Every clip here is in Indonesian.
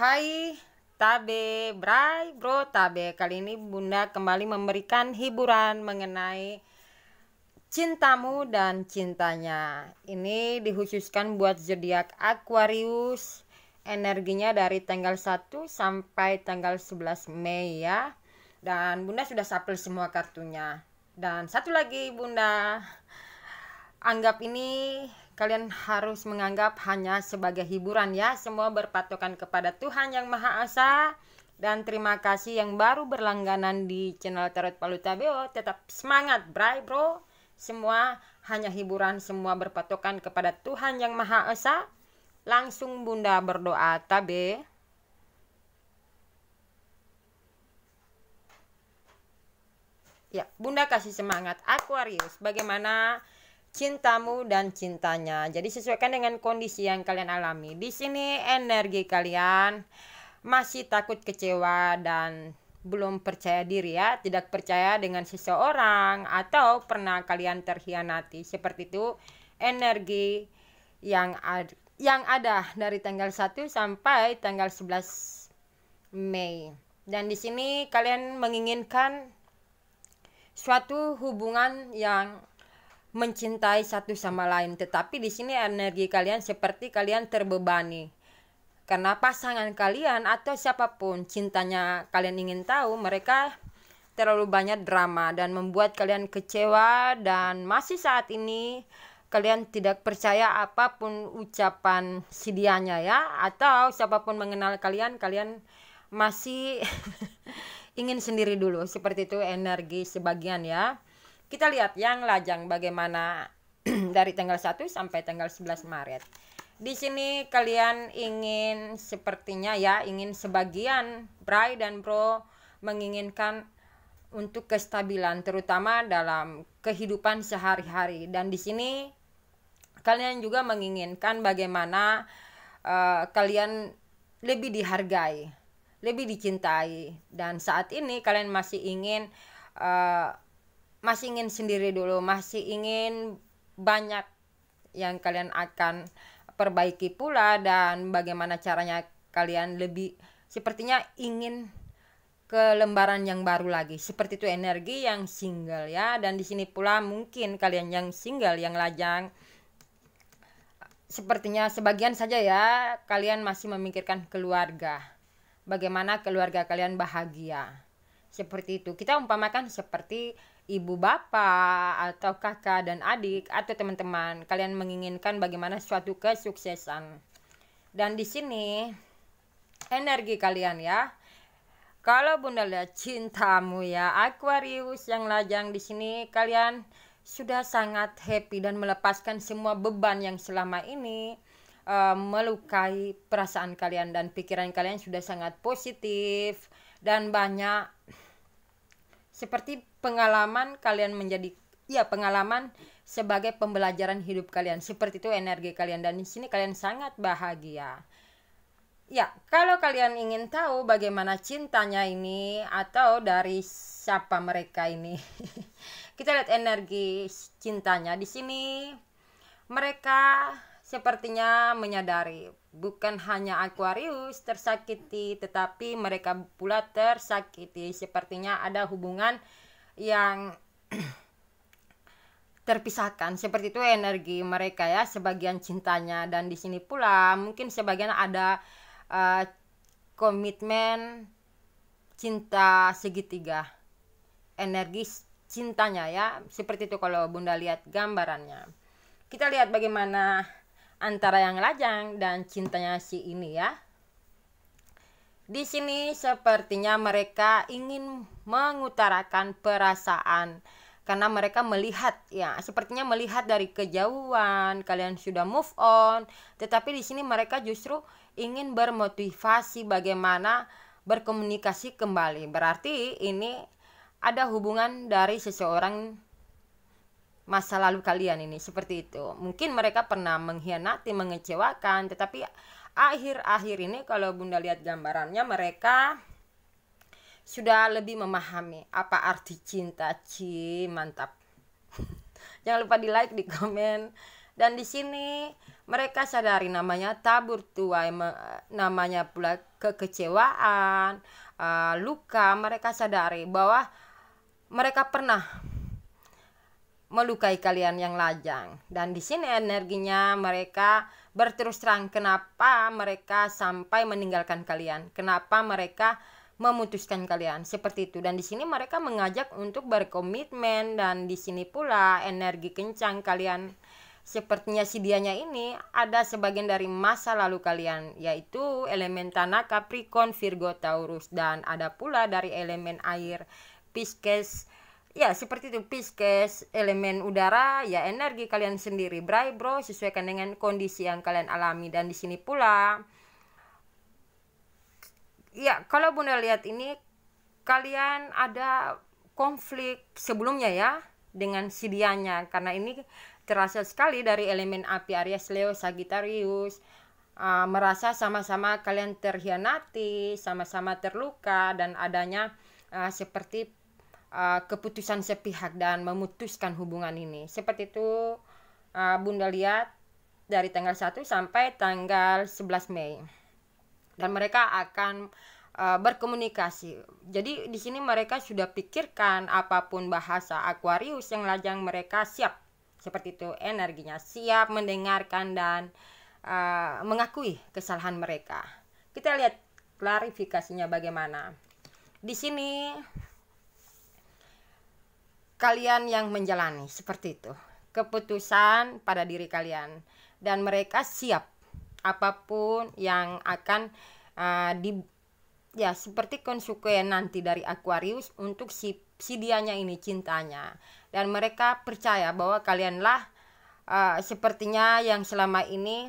Hai Tabe Bray Bro Tabe Kali ini Bunda kembali memberikan hiburan mengenai cintamu dan cintanya Ini dikhususkan buat zodiak Aquarius Energinya dari tanggal 1 sampai tanggal 11 Mei ya Dan Bunda sudah sapel semua kartunya Dan satu lagi Bunda Anggap ini kalian harus menganggap hanya sebagai hiburan ya. Semua berpatokan kepada Tuhan yang Maha Esa. Dan terima kasih yang baru berlangganan di channel Tarot Palutabeo. Tetap semangat, bray bro. Semua hanya hiburan, semua berpatokan kepada Tuhan yang Maha Esa. Langsung Bunda berdoa tabe. Ya, Bunda kasih semangat Aquarius. Bagaimana cintamu dan cintanya. Jadi sesuaikan dengan kondisi yang kalian alami. Di sini energi kalian masih takut kecewa dan belum percaya diri ya, tidak percaya dengan seseorang atau pernah kalian terhianati. Seperti itu energi yang ad yang ada dari tanggal 1 sampai tanggal 11 Mei. Dan di sini kalian menginginkan suatu hubungan yang mencintai satu sama lain. Tetapi di sini energi kalian seperti kalian terbebani. Karena pasangan kalian atau siapapun cintanya kalian ingin tahu, mereka terlalu banyak drama dan membuat kalian kecewa dan masih saat ini kalian tidak percaya apapun ucapan si ya atau siapapun mengenal kalian kalian masih ingin sendiri dulu seperti itu energi sebagian ya kita lihat yang lajang bagaimana dari tanggal 1 sampai tanggal 11 Maret. Di sini kalian ingin sepertinya ya ingin sebagian Bray dan Bro menginginkan untuk kestabilan terutama dalam kehidupan sehari-hari dan di sini kalian juga menginginkan bagaimana uh, kalian lebih dihargai, lebih dicintai dan saat ini kalian masih ingin uh, masih ingin sendiri dulu, masih ingin banyak yang kalian akan perbaiki pula dan bagaimana caranya kalian lebih sepertinya ingin ke lembaran yang baru lagi. Seperti itu energi yang single ya dan di sini pula mungkin kalian yang single yang lajang sepertinya sebagian saja ya kalian masih memikirkan keluarga. Bagaimana keluarga kalian bahagia. Seperti itu. Kita umpamakan seperti ibu bapak atau kakak dan adik atau teman-teman kalian menginginkan bagaimana suatu kesuksesan dan di sini energi kalian ya kalau bunda lihat cintamu ya Aquarius yang lajang di sini kalian sudah sangat happy dan melepaskan semua beban yang selama ini uh, melukai perasaan kalian dan pikiran kalian sudah sangat positif dan banyak seperti pengalaman kalian menjadi ya pengalaman sebagai pembelajaran hidup kalian. Seperti itu energi kalian dan di sini kalian sangat bahagia. Ya, kalau kalian ingin tahu bagaimana cintanya ini atau dari siapa mereka ini. Kita lihat energi cintanya di sini. Mereka sepertinya menyadari bukan hanya Aquarius tersakiti, tetapi mereka pula tersakiti. Sepertinya ada hubungan yang terpisahkan. Seperti itu energi mereka ya, sebagian cintanya dan di sini pula mungkin sebagian ada uh, komitmen cinta segitiga. Energi cintanya ya, seperti itu kalau Bunda lihat gambarannya. Kita lihat bagaimana antara yang lajang dan cintanya si ini ya. Di sini sepertinya mereka ingin mengutarakan perasaan karena mereka melihat ya sepertinya melihat dari kejauhan kalian sudah move on tetapi di sini mereka justru ingin bermotivasi bagaimana berkomunikasi kembali berarti ini ada hubungan dari seseorang masa lalu kalian ini seperti itu. Mungkin mereka pernah mengkhianati, mengecewakan, tetapi akhir-akhir ini kalau Bunda lihat gambarannya mereka sudah lebih memahami apa arti cinta. Ci, mantap. Jangan lupa di-like, di komen. Dan di sini mereka sadari namanya tabur tuai, namanya pula kekecewaan, eh, luka. Mereka sadari bahwa mereka pernah melukai kalian yang lajang. Dan di sini energinya mereka berterus terang kenapa mereka sampai meninggalkan kalian. Kenapa mereka memutuskan kalian seperti itu dan di sini mereka mengajak untuk berkomitmen dan di sini pula energi kencang kalian sepertinya si dianya ini ada sebagian dari masa lalu kalian yaitu elemen tanah Capricorn Virgo Taurus dan ada pula dari elemen air Pisces ya seperti itu Pisces elemen udara ya energi kalian sendiri Bray bro sesuaikan dengan kondisi yang kalian alami dan di sini pula ya kalau bunda lihat ini kalian ada konflik sebelumnya ya dengan Sidianya karena ini terasa sekali dari elemen api Aries Leo Sagittarius uh, merasa sama-sama kalian terhianati sama-sama terluka dan adanya uh, seperti Eh, keputusan sepihak dan memutuskan hubungan ini. Seperti itu uh, Bunda lihat dari tanggal 1 sampai tanggal 11 Mei. Dan mereka akan uh, berkomunikasi. Jadi di sini mereka sudah pikirkan apapun bahasa Aquarius yang lajang mereka siap. Seperti itu energinya siap mendengarkan dan uh, mengakui kesalahan mereka. Kita lihat klarifikasinya bagaimana. Di sini kalian yang menjalani seperti itu keputusan pada diri kalian dan mereka siap apapun yang akan uh, di ya seperti konsekuen nanti dari Aquarius untuk si si dianya ini cintanya dan mereka percaya bahwa kalianlah uh, sepertinya yang selama ini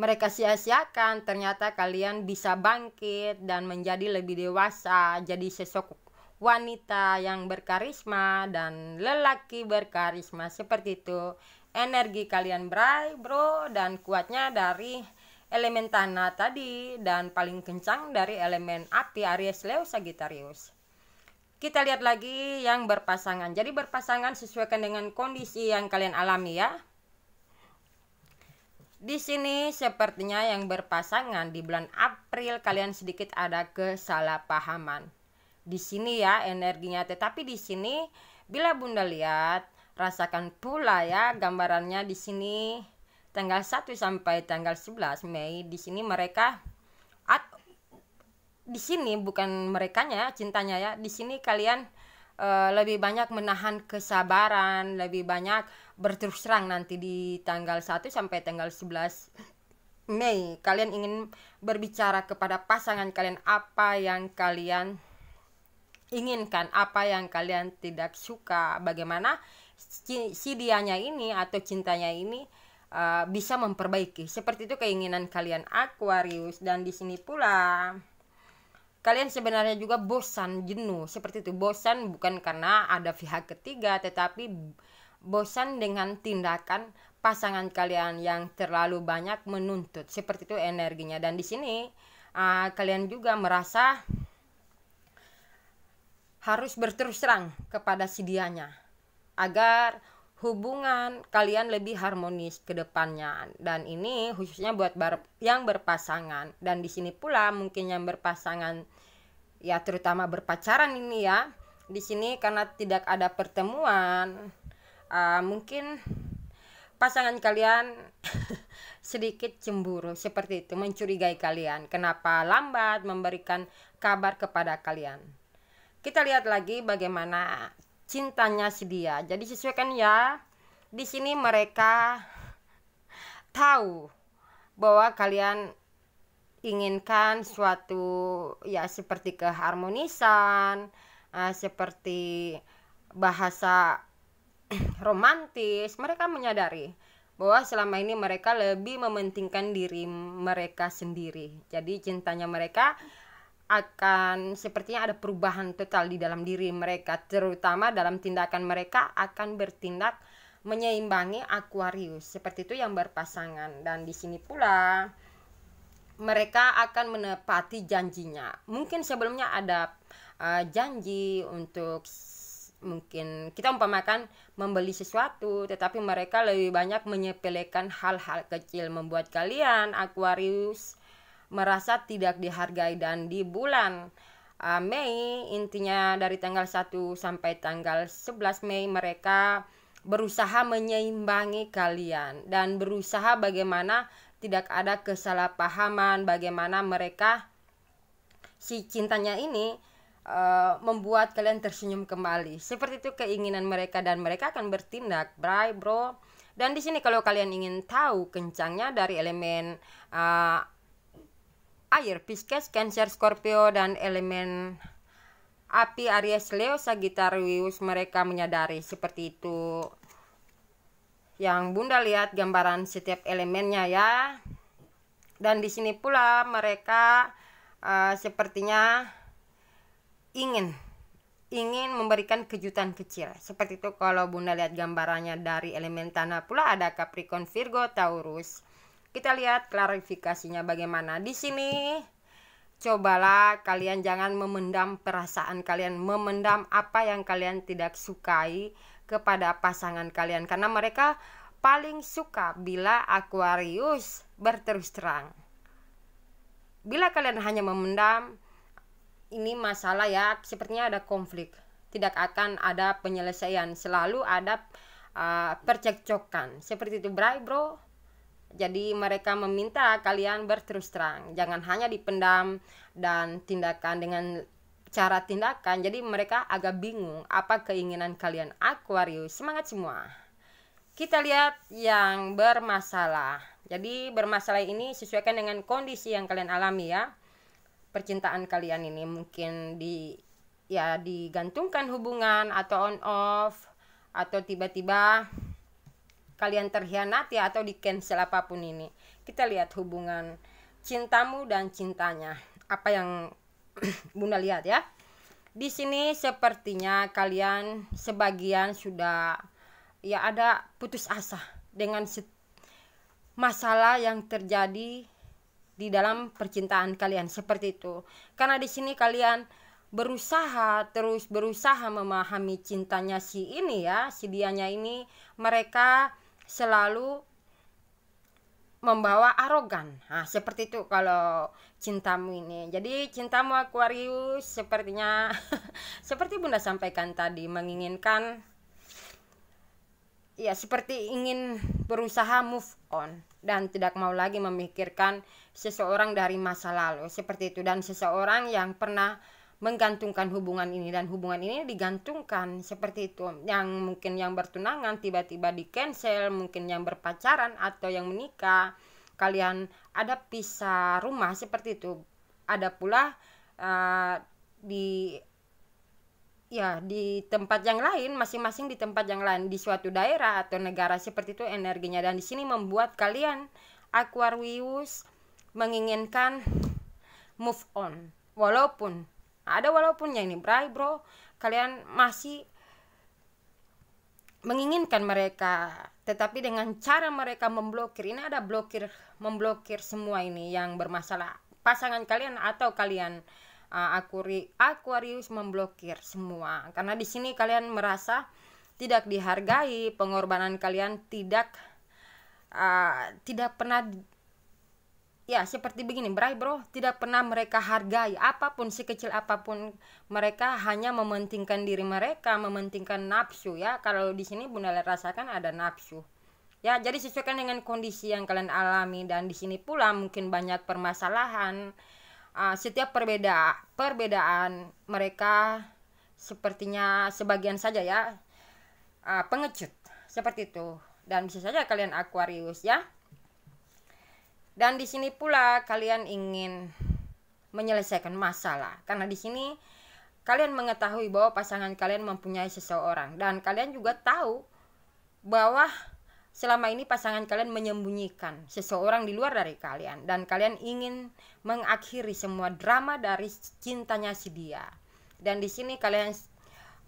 mereka sia-siakan ternyata kalian bisa bangkit dan menjadi lebih dewasa jadi sesok wanita yang berkarisma dan lelaki berkarisma seperti itu energi kalian berai bro dan kuatnya dari elemen tanah tadi dan paling kencang dari elemen api Aries Leo Sagittarius kita lihat lagi yang berpasangan jadi berpasangan sesuaikan dengan kondisi yang kalian alami ya di sini sepertinya yang berpasangan di bulan April kalian sedikit ada kesalahpahaman di sini ya energinya tetapi di sini bila Bunda lihat rasakan pula ya gambarannya di sini tanggal 1 sampai tanggal 11 Mei di sini mereka at, di sini bukan mereka merekanya cintanya ya di sini kalian e, lebih banyak menahan kesabaran lebih banyak berterus terang nanti di tanggal 1 sampai tanggal 11 Mei, kalian ingin berbicara kepada pasangan kalian apa yang kalian inginkan, apa yang kalian tidak suka, bagaimana si dianya ini atau cintanya ini uh, bisa memperbaiki. Seperti itu keinginan kalian Aquarius dan di sini pula kalian sebenarnya juga bosan jenuh seperti itu bosan bukan karena ada pihak ketiga tetapi bosan dengan tindakan pasangan kalian yang terlalu banyak menuntut seperti itu energinya dan di sini uh, kalian juga merasa harus berterus terang kepada si dianya agar hubungan kalian lebih harmonis ke depannya dan ini khususnya buat bar yang berpasangan dan di sini pula mungkin yang berpasangan ya terutama berpacaran ini ya di sini karena tidak ada pertemuan uh, mungkin pasangan kalian sedikit cemburu seperti itu mencurigai kalian kenapa lambat memberikan kabar kepada kalian kita lihat lagi bagaimana cintanya si dia jadi sesuaikan ya di sini mereka tahu bahwa kalian inginkan suatu ya seperti keharmonisan eh, seperti bahasa romantis mereka menyadari bahwa selama ini mereka lebih mementingkan diri mereka sendiri jadi cintanya mereka akan sepertinya ada perubahan total di dalam diri mereka, terutama dalam tindakan mereka akan bertindak menyeimbangi Aquarius. Seperti itu yang berpasangan dan di sini pula mereka akan menepati janjinya. Mungkin sebelumnya ada uh, janji untuk mungkin kita umpamakan membeli sesuatu tetapi mereka lebih banyak menyepelekan hal-hal kecil membuat kalian Aquarius merasa tidak dihargai dan di bulan uh, ah, Mei intinya dari tanggal 1 sampai tanggal 11 Mei mereka berusaha menyeimbangi kalian dan berusaha bagaimana tidak ada kesalahpahaman bagaimana mereka si cintanya ini Uh, membuat kalian tersenyum kembali. Seperti itu keinginan mereka dan mereka akan bertindak, bray bro. Dan di sini kalau kalian ingin tahu kencangnya dari elemen uh, air, Pisces, Cancer, Scorpio, dan elemen api, Aries, Leo, Sagittarius, mereka menyadari seperti itu. Yang Bunda lihat gambaran setiap elemennya ya. Dan di sini pula mereka uh, sepertinya ingin ingin memberikan kejutan kecil. Seperti itu kalau Bunda lihat gambarannya dari elemen tanah pula ada Capricorn, Virgo, Taurus. Kita lihat klarifikasinya bagaimana. Di sini cobalah kalian jangan memendam perasaan kalian, memendam apa yang kalian tidak sukai kepada pasangan kalian karena mereka paling suka bila Aquarius berterus terang. Bila kalian hanya memendam, ini masalah ya, sepertinya ada konflik. Tidak akan ada penyelesaian, selalu ada uh, percekcokan. Seperti itu, Bray, Bro. Jadi mereka meminta kalian berterus terang, jangan hanya dipendam dan tindakan dengan cara tindakan. Jadi mereka agak bingung apa keinginan kalian Aquarius. Semangat semua. Kita lihat yang bermasalah. Jadi bermasalah ini sesuaikan dengan kondisi yang kalian alami ya. Percintaan kalian ini mungkin di ya digantungkan hubungan atau on off atau tiba-tiba kalian terhianati atau di cancel apapun ini kita lihat hubungan cintamu dan cintanya apa yang bunda lihat ya di sini sepertinya kalian sebagian sudah ya ada putus asa dengan masalah yang terjadi di dalam percintaan kalian seperti itu karena di sini kalian berusaha terus berusaha memahami cintanya si ini ya si dianya ini mereka selalu membawa arogan. Nah, seperti itu kalau cintamu ini. Jadi cintamu Aquarius sepertinya seperti Bunda sampaikan tadi menginginkan ya seperti ingin berusaha move on dan tidak mau lagi memikirkan seseorang dari masa lalu seperti itu dan seseorang yang pernah menggantungkan hubungan ini dan hubungan ini digantungkan seperti itu yang mungkin yang bertunangan tiba-tiba di cancel mungkin yang berpacaran atau yang menikah kalian ada pisah rumah seperti itu ada pula uh, di ya di tempat yang lain masing-masing di tempat yang lain di suatu daerah atau negara seperti itu energinya dan di sini membuat kalian Aquarius menginginkan move on walaupun ada walaupun yang ini bray bro, kalian masih menginginkan mereka, tetapi dengan cara mereka memblokir ini ada blokir memblokir semua ini yang bermasalah pasangan kalian atau kalian uh, Aquarius memblokir semua karena di sini kalian merasa tidak dihargai pengorbanan kalian tidak uh, tidak pernah ya seperti begini Bray bro tidak pernah mereka hargai apapun si kecil apapun mereka hanya mementingkan diri mereka mementingkan nafsu ya kalau di sini Bunda rasakan ada nafsu ya jadi sesuaikan dengan kondisi yang kalian alami dan di sini pula mungkin banyak permasalahan uh, setiap perbeda perbedaan mereka sepertinya sebagian saja ya uh, pengecut seperti itu dan bisa saja kalian Aquarius ya dan di sini pula kalian ingin menyelesaikan masalah karena di sini kalian mengetahui bahwa pasangan kalian mempunyai seseorang dan kalian juga tahu bahwa selama ini pasangan kalian menyembunyikan seseorang di luar dari kalian dan kalian ingin mengakhiri semua drama dari cintanya si dia. Dan di sini kalian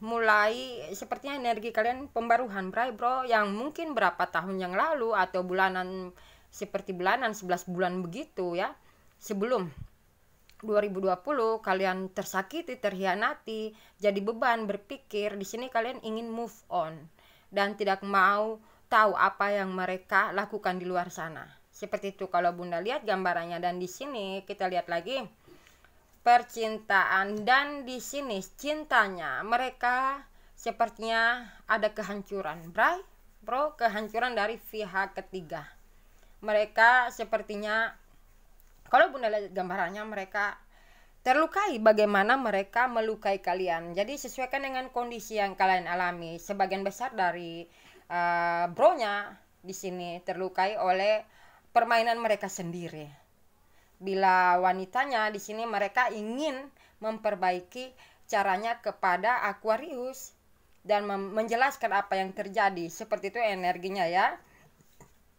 mulai sepertinya energi kalian pembaruhan, bro, yang mungkin berapa tahun yang lalu atau bulanan seperti bulanan 11 bulan begitu ya sebelum 2020 kalian tersakiti, terhianati, jadi beban berpikir di sini kalian ingin move on dan tidak mau tahu apa yang mereka lakukan di luar sana. Seperti itu kalau Bunda lihat gambarannya dan di sini kita lihat lagi percintaan dan di sini cintanya mereka sepertinya ada kehancuran, Bray. Bro, kehancuran dari pihak ketiga mereka sepertinya kalau Bunda lihat gambarannya mereka terlukai bagaimana mereka melukai kalian. Jadi sesuaikan dengan kondisi yang kalian alami. Sebagian besar dari uh, bronya di sini terlukai oleh permainan mereka sendiri. Bila wanitanya di sini mereka ingin memperbaiki caranya kepada Aquarius dan menjelaskan apa yang terjadi. Seperti itu energinya ya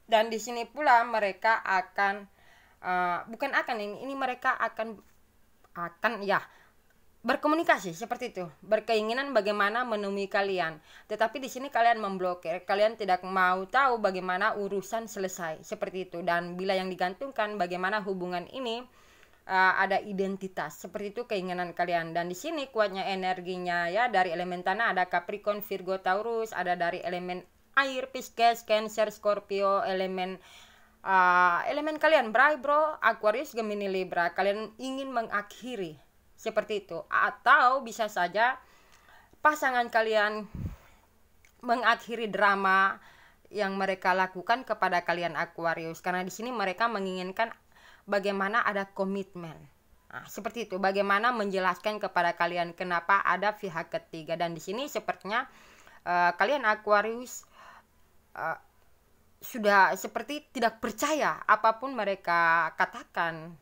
dan di sini pula mereka akan uh, bukan akan ini ini mereka akan akan ya berkomunikasi seperti itu berkeinginan bagaimana menemui kalian tetapi di sini kalian memblokir kalian tidak mau tahu bagaimana urusan selesai seperti itu dan bila yang digantungkan bagaimana hubungan ini uh, ada identitas seperti itu keinginan kalian dan di sini kuatnya energinya ya dari elemen tanah ada Capricorn Virgo Taurus ada dari elemen air, Pisces, Cancer, Scorpio, elemen uh, elemen kalian Bray Bro, Aquarius, Gemini, Libra. Kalian ingin mengakhiri seperti itu atau bisa saja pasangan kalian mengakhiri drama yang mereka lakukan kepada kalian Aquarius karena di sini mereka menginginkan bagaimana ada komitmen. Nah, seperti itu bagaimana menjelaskan kepada kalian kenapa ada pihak ketiga dan di sini sepertinya uh, kalian Aquarius uh, sudah seperti tidak percaya apapun mereka katakan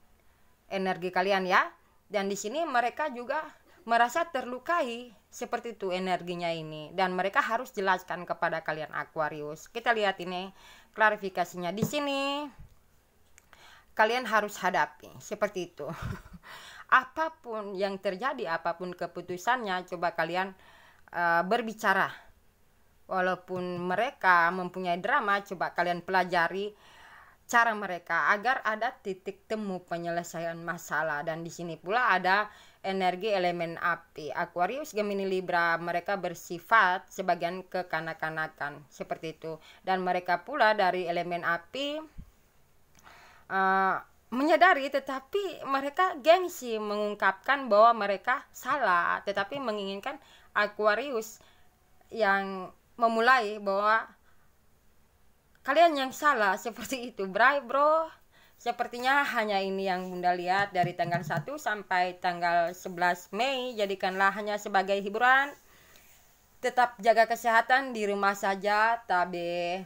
energi kalian ya dan di sini mereka juga merasa terlukai seperti itu energinya ini dan mereka harus jelaskan kepada kalian Aquarius kita lihat ini klarifikasinya di sini kalian harus hadapi seperti itu apapun yang terjadi apapun keputusannya coba kalian uh, berbicara walaupun mereka mempunyai drama, coba kalian pelajari cara mereka agar ada titik temu penyelesaian masalah dan di sini pula ada energi elemen api. Aquarius, Gemini, Libra, mereka bersifat sebagian kekanak-kanakan seperti itu dan mereka pula dari elemen api uh, menyadari tetapi mereka gengsi mengungkapkan bahwa mereka salah tetapi menginginkan Aquarius yang memulai bahwa kalian yang salah seperti itu, bray bro. Sepertinya hanya ini yang Bunda lihat dari tanggal 1 sampai tanggal 11 Mei. Jadikanlah hanya sebagai hiburan. Tetap jaga kesehatan di rumah saja, tabe.